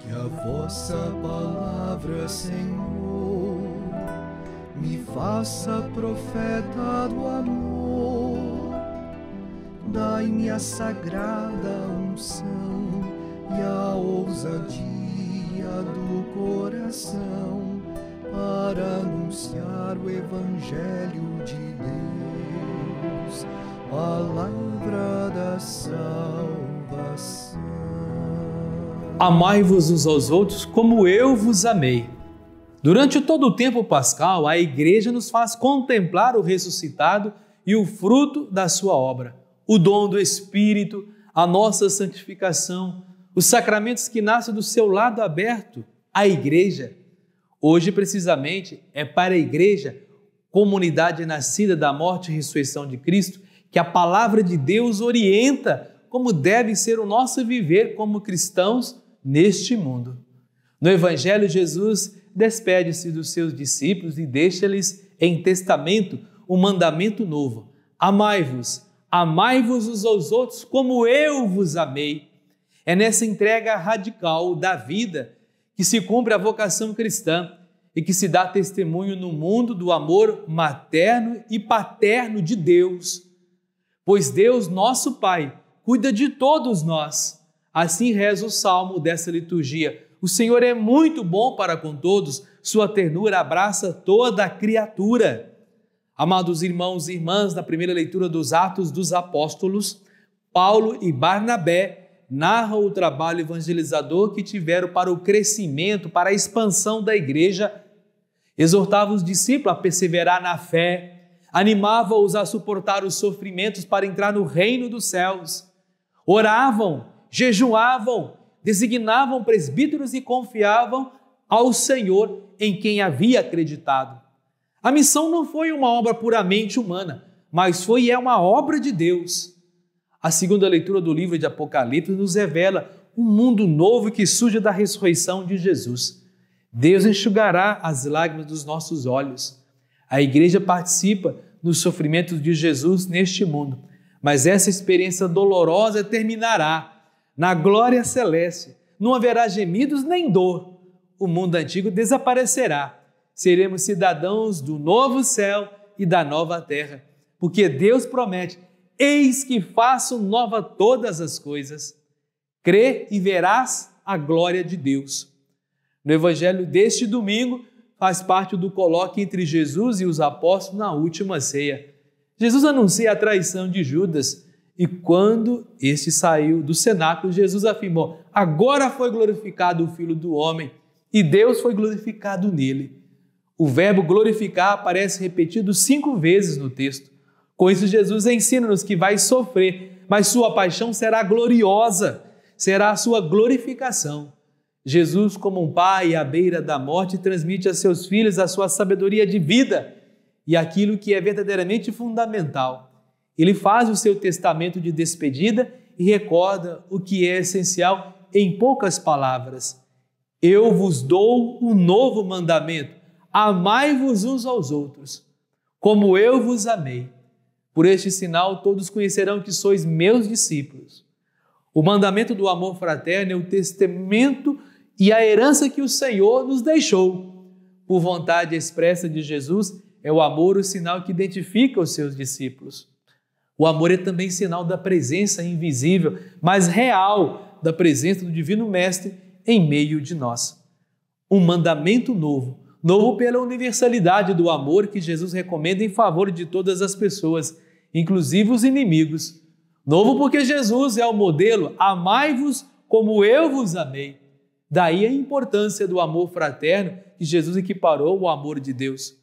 Que a vossa palavra, Senhor, me faça profeta do amor. Dai-me a sagrada unção e a ousadia do coração para anunciar o Evangelho de Deus, palavra da salvação. Amai-vos uns aos outros como eu vos amei. Durante todo o tempo pascal, a igreja nos faz contemplar o ressuscitado e o fruto da sua obra, o dom do Espírito, a nossa santificação, os sacramentos que nascem do seu lado aberto, a igreja. Hoje, precisamente, é para a igreja, comunidade nascida da morte e ressurreição de Cristo, que a palavra de Deus orienta como deve ser o nosso viver como cristãos neste mundo. No Evangelho, Jesus despede-se dos seus discípulos e deixa-lhes em testamento um mandamento novo: Amai-vos, amai-vos uns aos outros como eu vos amei. É nessa entrega radical da vida que se cumpre a vocação cristã e que se dá testemunho no mundo do amor materno e paterno de Deus. Pois Deus, nosso Pai, cuida de todos nós Assim reza o salmo dessa liturgia. O Senhor é muito bom para com todos, sua ternura abraça toda a criatura. Amados irmãos e irmãs, na primeira leitura dos Atos dos Apóstolos, Paulo e Barnabé narram o trabalho evangelizador que tiveram para o crescimento, para a expansão da igreja. Exortava os discípulos a perseverar na fé, animava-os a suportar os sofrimentos para entrar no reino dos céus. Oravam jejuavam, designavam presbíteros e confiavam ao Senhor em quem havia acreditado. A missão não foi uma obra puramente humana, mas foi e é uma obra de Deus. A segunda leitura do livro de Apocalipse nos revela um mundo novo que surge da ressurreição de Jesus. Deus enxugará as lágrimas dos nossos olhos. A igreja participa nos sofrimentos de Jesus neste mundo, mas essa experiência dolorosa terminará na glória celeste. Não haverá gemidos nem dor. O mundo antigo desaparecerá. Seremos cidadãos do novo céu e da nova terra, porque Deus promete: Eis que faço nova todas as coisas. Crê e verás a glória de Deus. No evangelho deste domingo, faz parte do coloque entre Jesus e os apóstolos na última ceia. Jesus anuncia a traição de Judas e quando este saiu do cenáculo, Jesus afirmou: Agora foi glorificado o Filho do Homem e Deus foi glorificado nele. O verbo glorificar aparece repetido cinco vezes no texto. Com isso, Jesus ensina-nos que vai sofrer, mas sua paixão será gloriosa, será a sua glorificação. Jesus, como um pai à beira da morte, transmite a seus filhos a sua sabedoria de vida e aquilo que é verdadeiramente fundamental ele faz o seu testamento de despedida e recorda o que é essencial em poucas palavras. Eu vos dou um novo mandamento: amai-vos uns aos outros, como eu vos amei. Por este sinal, todos conhecerão que sois meus discípulos. O mandamento do amor fraterno é o testamento e a herança que o Senhor nos deixou. Por vontade expressa de Jesus, é o amor o sinal que identifica os seus discípulos. O amor é também sinal da presença invisível, mas real, da presença do Divino Mestre em meio de nós. Um mandamento novo, novo pela universalidade do amor que Jesus recomenda em favor de todas as pessoas, inclusive os inimigos. Novo porque Jesus é o modelo: amai-vos como eu vos amei. Daí a importância do amor fraterno que Jesus equiparou ao amor de Deus.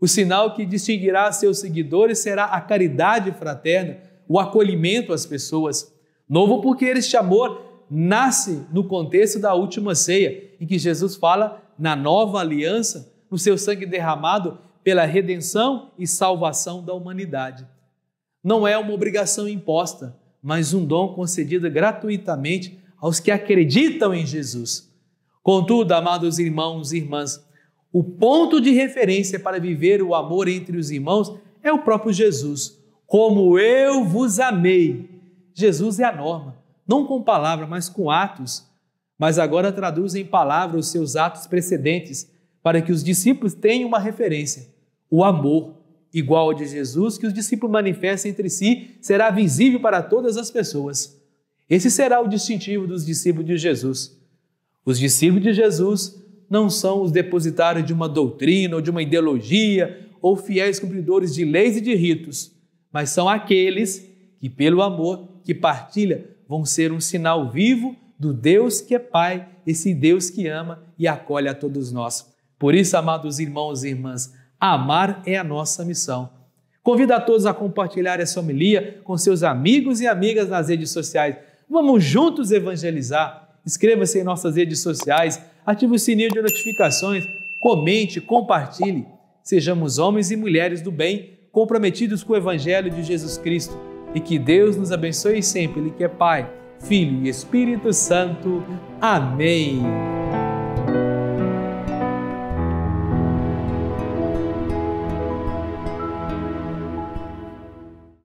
O sinal que distinguirá seus seguidores será a caridade fraterna, o acolhimento às pessoas. Novo porque este amor nasce no contexto da última ceia, em que Jesus fala na nova aliança, no seu sangue derramado pela redenção e salvação da humanidade. Não é uma obrigação imposta, mas um dom concedido gratuitamente aos que acreditam em Jesus. Contudo, amados irmãos e irmãs, o ponto de referência para viver o amor entre os irmãos é o próprio Jesus. Como eu vos amei. Jesus é a norma, não com palavra, mas com atos. Mas agora traduz em palavra os seus atos precedentes, para que os discípulos tenham uma referência. O amor, igual ao de Jesus, que os discípulos manifestam entre si, será visível para todas as pessoas. Esse será o distintivo dos discípulos de Jesus. Os discípulos de Jesus não são os depositários de uma doutrina ou de uma ideologia ou fiéis cumpridores de leis e de ritos, mas são aqueles que, pelo amor que partilha, vão ser um sinal vivo do Deus que é Pai, esse Deus que ama e acolhe a todos nós. Por isso, amados irmãos e irmãs, amar é a nossa missão. Convido a todos a compartilhar essa homilia com seus amigos e amigas nas redes sociais. Vamos juntos evangelizar. Inscreva-se em nossas redes sociais, ative o sininho de notificações, comente, compartilhe. Sejamos homens e mulheres do bem, comprometidos com o Evangelho de Jesus Cristo. E que Deus nos abençoe sempre, Ele que é Pai, Filho e Espírito Santo. Amém.